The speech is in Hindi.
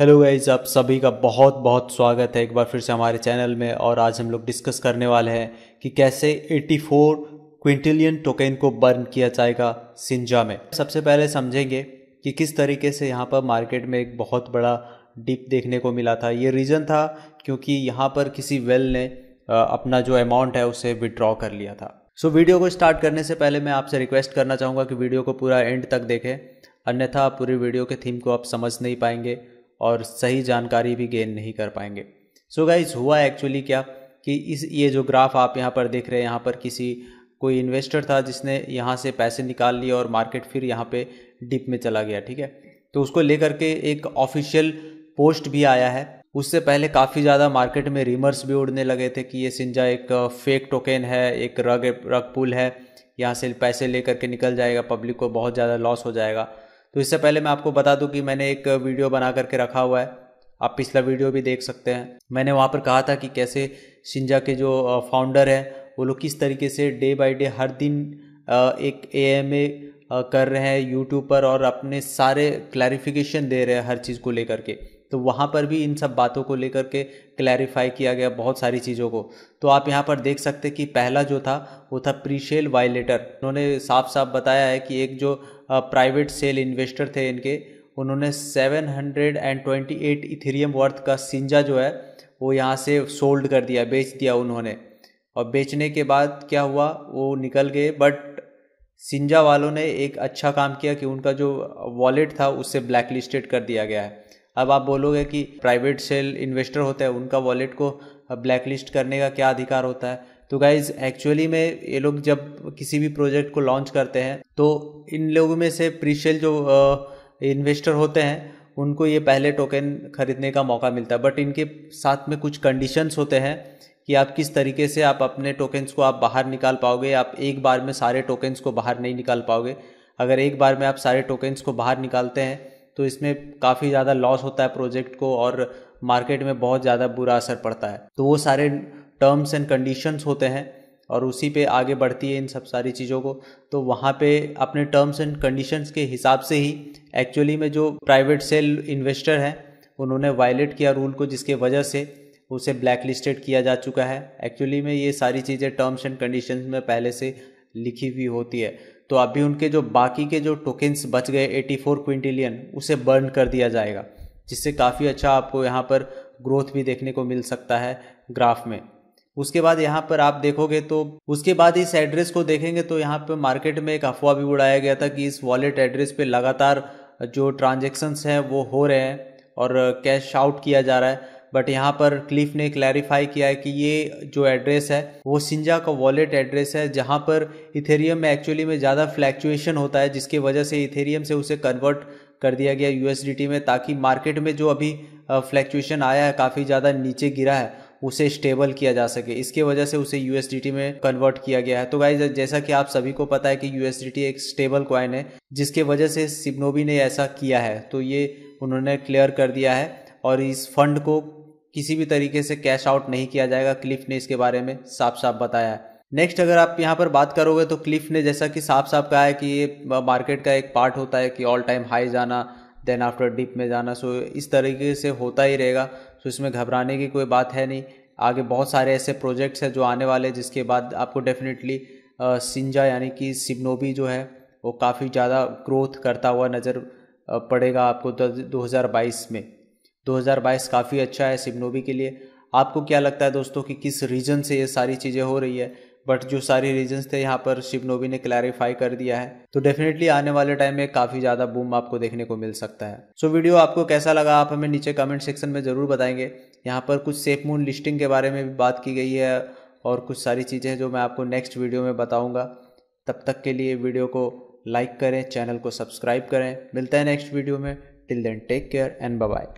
हेलो गाइज आप सभी का बहुत बहुत स्वागत है एक बार फिर से हमारे चैनल में और आज हम लोग डिस्कस करने वाले हैं कि कैसे 84 क्विंटिलियन टोकन को बर्न किया जाएगा सिंजा में सबसे पहले समझेंगे कि किस तरीके से यहाँ पर मार्केट में एक बहुत बड़ा डिप देखने को मिला था ये रीज़न था क्योंकि यहाँ पर किसी वेल ने अपना जो अमाउंट है उसे विड्रॉ कर लिया था सो so, वीडियो को स्टार्ट करने से पहले मैं आपसे रिक्वेस्ट करना चाहूँगा कि वीडियो को पूरा एंड तक देखें अन्यथा पूरी वीडियो के थीम को आप समझ नहीं पाएंगे और सही जानकारी भी गेन नहीं कर पाएंगे सो so गाइज हुआ एक्चुअली क्या कि इस ये जो ग्राफ आप यहाँ पर देख रहे हैं यहाँ पर किसी कोई इन्वेस्टर था जिसने यहाँ से पैसे निकाल लिए और मार्केट फिर यहाँ पे डिप में चला गया ठीक है तो उसको लेकर के एक ऑफिशियल पोस्ट भी आया है उससे पहले काफ़ी ज़्यादा मार्केट में रिमर्स भी उड़ने लगे थे कि ये सिंजा एक फेक uh, टोकन है एक रग रग पुल है यहाँ से पैसे लेकर के निकल जाएगा पब्लिक को बहुत ज़्यादा लॉस हो जाएगा तो इससे पहले मैं आपको बता दूं कि मैंने एक वीडियो बना करके रखा हुआ है आप पिछला वीडियो भी देख सकते हैं मैंने वहाँ पर कहा था कि कैसे शिंजा के जो फाउंडर हैं वो लोग किस तरीके से डे बाय डे हर दिन एक ए कर रहे हैं यूट्यूब पर और अपने सारे क्लैरिफिकेशन दे रहे हैं हर चीज़ को लेकर के तो वहाँ पर भी इन सब बातों को लेकर के क्लैरिफाई किया गया बहुत सारी चीज़ों को तो आप यहाँ पर देख सकते कि पहला जो था वो था प्रीशेल वायलेटर उन्होंने साफ साफ बताया है कि एक जो प्राइवेट सेल इन्वेस्टर थे इनके उन्होंने 728 इथेरियम वर्थ का सिंजा जो है वो यहाँ से सोल्ड कर दिया बेच दिया उन्होंने और बेचने के बाद क्या हुआ वो निकल गए बट सिंजा वालों ने एक अच्छा काम किया कि उनका जो वॉलेट था उससे ब्लैक लिस्टेड कर दिया गया है अब आप बोलोगे कि प्राइवेट सेल इन्वेस्टर होता है उनका वॉलेट को ब्लैक लिस्ट करने का क्या अधिकार होता है तो गाइज एक्चुअली में ये लोग जब किसी भी प्रोजेक्ट को लॉन्च करते हैं तो इन लोगों में से प्रीशेल जो इन्वेस्टर होते हैं उनको ये पहले टोकन खरीदने का मौका मिलता है बट इनके साथ में कुछ कंडीशंस होते हैं कि आप किस तरीके से आप अपने टोकन्स को आप बाहर निकाल पाओगे आप एक बार में सारे टोकन्स को बाहर नहीं निकाल पाओगे अगर एक बार में आप सारे टोकन्स को बाहर निकालते हैं तो इसमें काफ़ी ज़्यादा लॉस होता है प्रोजेक्ट को और मार्केट में बहुत ज़्यादा बुरा असर पड़ता है तो वो सारे टर्म्स एंड कंडीशंस होते हैं और उसी पे आगे बढ़ती है इन सब सारी चीज़ों को तो वहाँ पे अपने टर्म्स एंड कंडीशंस के हिसाब से ही एक्चुअली में जो प्राइवेट सेल इन्वेस्टर हैं उन्होंने वायलेट किया रूल को जिसके वजह से उसे ब्लैक लिस्टेड किया जा चुका है एक्चुअली में ये सारी चीज़ें टर्म्स एंड कंडीशन में पहले से लिखी हुई होती है तो अभी उनके जो बाकी के जो टोकन्स बच गए 84 क्विंटिलियन उसे बर्न कर दिया जाएगा जिससे काफ़ी अच्छा आपको यहाँ पर ग्रोथ भी देखने को मिल सकता है ग्राफ में उसके बाद यहाँ पर आप देखोगे तो उसके बाद इस एड्रेस को देखेंगे तो यहाँ पर मार्केट में एक अफवाह भी उड़ाया गया था कि इस वॉलेट एड्रेस पर लगातार जो ट्रांजेक्शन्स हैं वो हो रहे हैं और कैश आउट किया जा रहा है बट यहाँ पर क्लिफ ने क्लैरिफाई किया है कि ये जो एड्रेस है वो सिंजा का वॉलेट एड्रेस है जहाँ पर इथेरियम में एक्चुअली में ज़्यादा फ्लैक्चुएशन होता है जिसकी वजह से इथेरियम से उसे कन्वर्ट कर दिया गया यूएसडीटी में ताकि मार्केट में जो अभी फ्लैक्चुएशन आया है काफ़ी ज़्यादा नीचे गिरा है उसे स्टेबल किया जा सके इसके वजह से उसे यूएसडीटी में कन्वर्ट किया गया है तो गाइज जैसा कि आप सभी को पता है कि यूएसडीटी एक स्टेबल क्वाइन है जिसके वजह से सिबनोबी ने ऐसा किया है तो ये उन्होंने क्लियर कर दिया है और इस फंड को किसी भी तरीके से कैश आउट नहीं किया जाएगा क्लिफ ने इसके बारे में साफ साफ बताया नेक्स्ट अगर आप यहाँ पर बात करोगे तो क्लिफ ने जैसा कि साफ साफ कहा है कि ये मार्केट का एक पार्ट होता है कि ऑल टाइम हाई जाना देन आफ्टर डिप में जाना सो इस तरीके से होता ही रहेगा तो इसमें घबराने की कोई बात है नहीं आगे बहुत सारे ऐसे प्रोजेक्ट्स हैं जो आने वाले जिसके बाद आपको डेफिनेटली सिंजा यानी कि सिबनोबी जो है वो काफ़ी ज़्यादा ग्रोथ करता हुआ नज़र पड़ेगा आपको दो में 2022 काफ़ी अच्छा है सिबनोबी के लिए आपको क्या लगता है दोस्तों कि किस रीजन से ये सारी चीज़ें हो रही है बट जो सारे रीजंस थे यहाँ पर शिवनोवी ने क्लैरिफाई कर दिया है तो डेफिनेटली आने वाले टाइम में काफ़ी ज़्यादा बूम आपको देखने को मिल सकता है सो so, वीडियो आपको कैसा लगा आप हमें नीचे कमेंट सेक्शन में ज़रूर बताएंगे यहाँ पर कुछ सेफ मून लिस्टिंग के बारे में भी बात की गई है और कुछ सारी चीज़ें जो मैं आपको नेक्स्ट वीडियो में बताऊँगा तब तक के लिए वीडियो को लाइक करें चैनल को सब्सक्राइब करें मिलता है नेक्स्ट वीडियो में till then take care and bye